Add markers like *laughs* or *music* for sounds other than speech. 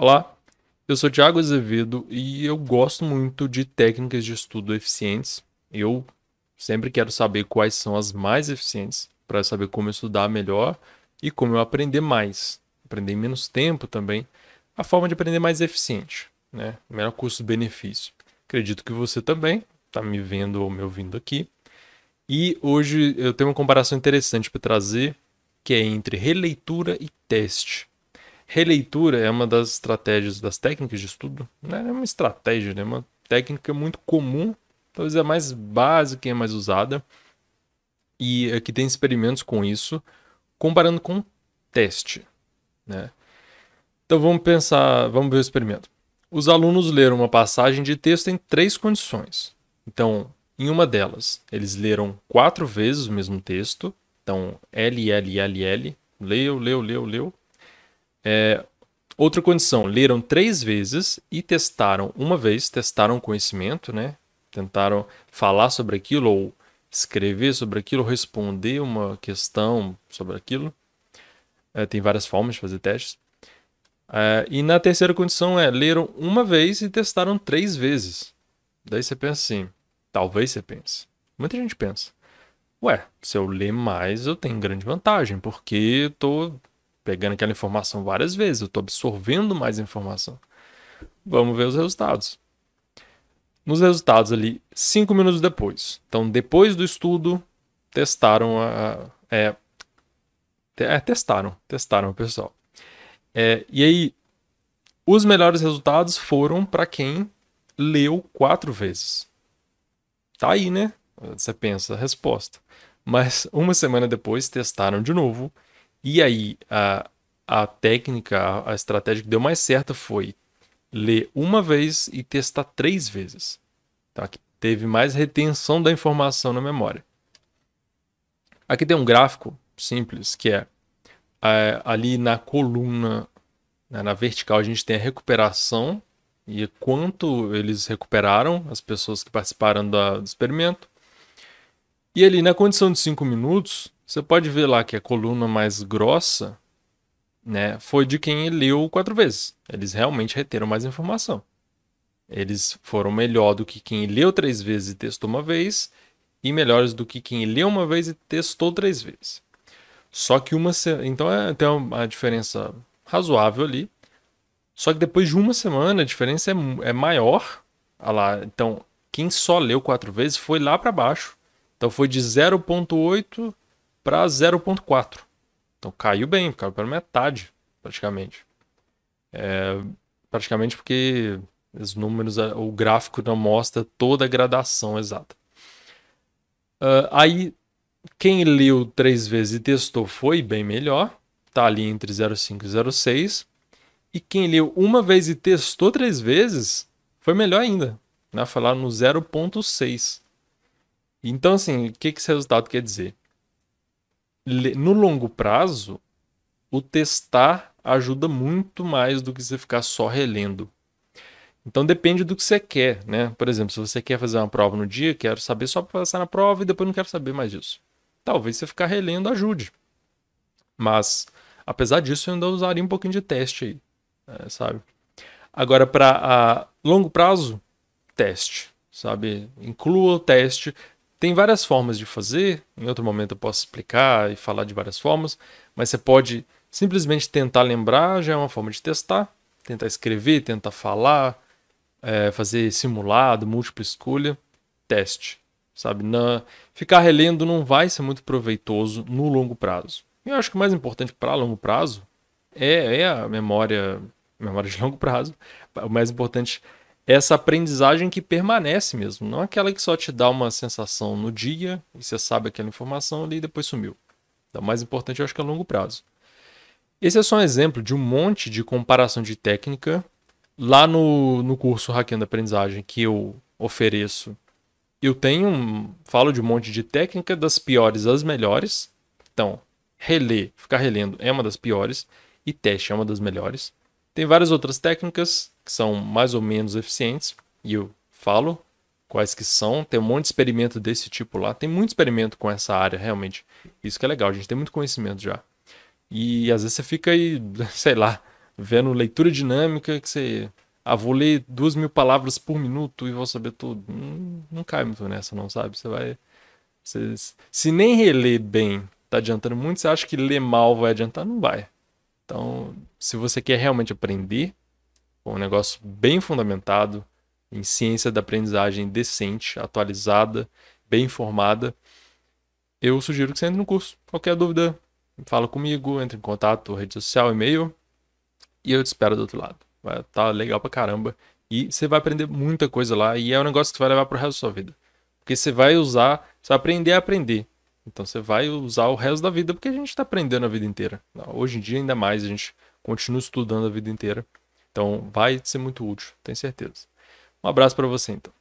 Olá, eu sou Tiago Azevedo e eu gosto muito de técnicas de estudo eficientes. Eu sempre quero saber quais são as mais eficientes para saber como estudar melhor e como eu aprender mais, aprender em menos tempo também, a forma de aprender mais eficiente, né? Melhor custo-benefício. Acredito que você também está me vendo ou me ouvindo aqui. E hoje eu tenho uma comparação interessante para trazer, que é entre releitura e teste. Releitura é uma das estratégias, das técnicas de estudo. Não né? é uma estratégia, né? é uma técnica muito comum, talvez a mais básica e a mais usada. E aqui tem experimentos com isso, comparando com teste. Né? Então vamos pensar, vamos ver o experimento. Os alunos leram uma passagem de texto em três condições. Então, em uma delas, eles leram quatro vezes o mesmo texto. Então, L, L, L, L, leu, leu, leu, leu. É, outra condição, leram três vezes e testaram uma vez, testaram conhecimento, né? Tentaram falar sobre aquilo ou escrever sobre aquilo, responder uma questão sobre aquilo. É, tem várias formas de fazer testes. É, e na terceira condição é leram uma vez e testaram três vezes. Daí você pensa assim, talvez você pense. Muita gente pensa. Ué, se eu ler mais, eu tenho grande vantagem, porque eu tô pegando aquela informação várias vezes, eu estou absorvendo mais informação. Vamos ver os resultados. Nos resultados ali, cinco minutos depois. Então, depois do estudo, testaram a. É, é testaram, testaram o pessoal. É, e aí, os melhores resultados foram para quem leu quatro vezes. Tá aí, né? Você pensa a resposta. Mas uma semana depois, testaram de novo e aí, a, a técnica, a estratégia que deu mais certa foi ler uma vez e testar três vezes. então tá? aqui teve mais retenção da informação na memória. Aqui tem um gráfico simples que é, é ali na coluna, né, na vertical, a gente tem a recuperação e quanto eles recuperaram, as pessoas que participaram da, do experimento. E ali na condição de 5 minutos, você pode ver lá que a coluna mais grossa né, foi de quem leu quatro vezes. Eles realmente reteram mais informação. Eles foram melhor do que quem leu três vezes e testou uma vez, e melhores do que quem leu uma vez e testou três vezes. Só que uma. Então é, tem uma diferença razoável ali. Só que depois de uma semana a diferença é, é maior. Ah lá, então, quem só leu quatro vezes foi lá para baixo. Então foi de 0,8 para 0,4. Então caiu bem, caiu pela metade, praticamente. É, praticamente porque os números, o gráfico não mostra toda a gradação exata. Uh, aí, quem leu três vezes e testou foi bem melhor, tá ali entre 0,5 e 0,6. E quem leu uma vez e testou três vezes foi melhor ainda, né? foi lá no 0,6. Então, assim, o que, que esse resultado quer dizer? no longo prazo, o testar ajuda muito mais do que você ficar só relendo. Então depende do que você quer, né? Por exemplo, se você quer fazer uma prova no dia, quero saber só para passar na prova e depois não quero saber mais disso. Talvez você ficar relendo ajude. Mas apesar disso, eu ainda usaria um pouquinho de teste aí, é, sabe? Agora para ah, longo prazo, teste, sabe? Inclua o teste, tem várias formas de fazer, em outro momento eu posso explicar e falar de várias formas, mas você pode simplesmente tentar lembrar, já é uma forma de testar, tentar escrever, tentar falar, é, fazer simulado, múltipla escolha, teste, sabe? Na, ficar relendo não vai ser muito proveitoso no longo prazo. E eu acho que o mais importante para longo prazo é, é a memória, memória de longo prazo. O mais importante essa aprendizagem que permanece mesmo, não aquela que só te dá uma sensação no dia e você sabe aquela informação ali e depois sumiu. Da então, mais importante, eu acho que é a longo prazo. Esse é só um exemplo de um monte de comparação de técnica lá no, no curso Hackeando Aprendizagem que eu ofereço. Eu tenho, um, falo de um monte de técnica das piores às melhores. Então, reler, ficar relendo é uma das piores e teste é uma das melhores. Tem várias outras técnicas que são mais ou menos eficientes, e eu falo quais que são. Tem um monte de experimento desse tipo lá. Tem muito experimento com essa área, realmente. Isso que é legal, a gente tem muito conhecimento já. E às vezes você fica aí, *laughs* sei lá, vendo leitura dinâmica que você. Ah, vou ler duas mil palavras por minuto e vou saber tudo. Não, não cai muito nessa, não, sabe? Você vai. Você, se nem reler bem tá adiantando muito, você acha que ler mal vai adiantar? Não vai. Então, se você quer realmente aprender, com é um negócio bem fundamentado em ciência da aprendizagem decente, atualizada, bem informada, eu sugiro que você entre no curso. Qualquer dúvida, fala comigo, entre em contato, rede social, e-mail, e eu te espero do outro lado. Vai tá legal pra caramba. E você vai aprender muita coisa lá, e é um negócio que você vai levar pro resto da sua vida. Porque você vai usar, você vai aprender a aprender. Então você vai usar o resto da vida, porque a gente está aprendendo a vida inteira. Hoje em dia, ainda mais, a gente continua estudando a vida inteira. Então vai ser muito útil, tenho certeza. Um abraço para você, então.